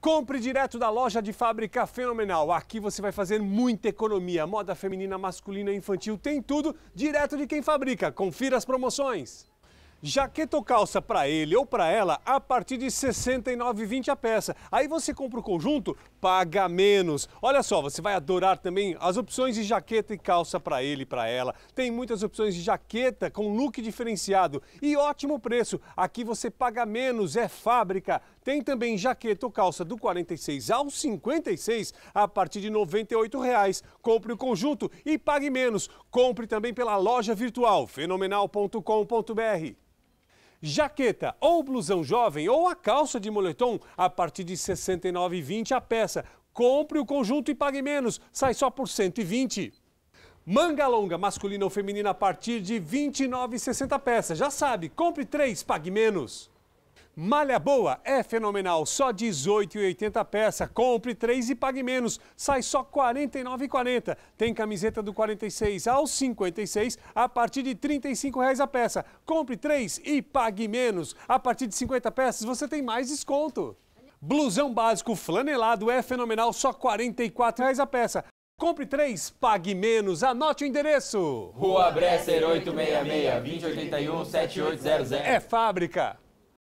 Compre direto da loja de fábrica fenomenal. Aqui você vai fazer muita economia. Moda feminina, masculina, infantil, tem tudo direto de quem fabrica. Confira as promoções. Jaqueta ou calça para ele ou para ela a partir de R$ 69,20 a peça. Aí você compra o conjunto, paga menos. Olha só, você vai adorar também as opções de jaqueta e calça para ele e para ela. Tem muitas opções de jaqueta com look diferenciado e ótimo preço. Aqui você paga menos, é fábrica. Tem também jaqueta ou calça do 46 ao 56 a partir de R$ 98,00. Compre o conjunto e pague menos. Compre também pela loja virtual fenomenal.com.br. Jaqueta ou blusão jovem ou a calça de moletom a partir de R$ 69,20 a peça. Compre o conjunto e pague menos, sai só por 120. Manga longa masculina ou feminina a partir de 29,60 peças. Já sabe, compre três, pague menos. Malha boa é fenomenal, só 18,80 peça. Compre 3 e pague menos, sai só 49,40. Tem camiseta do 46 ao 56 a partir de R$ reais a peça. Compre 3 e pague menos. A partir de 50 peças você tem mais desconto. Blusão básico flanelado é fenomenal, só R$ 44,00 a peça. Compre três, pague menos. Anote o endereço. Rua Bresser 866, 2081 7800. É fábrica.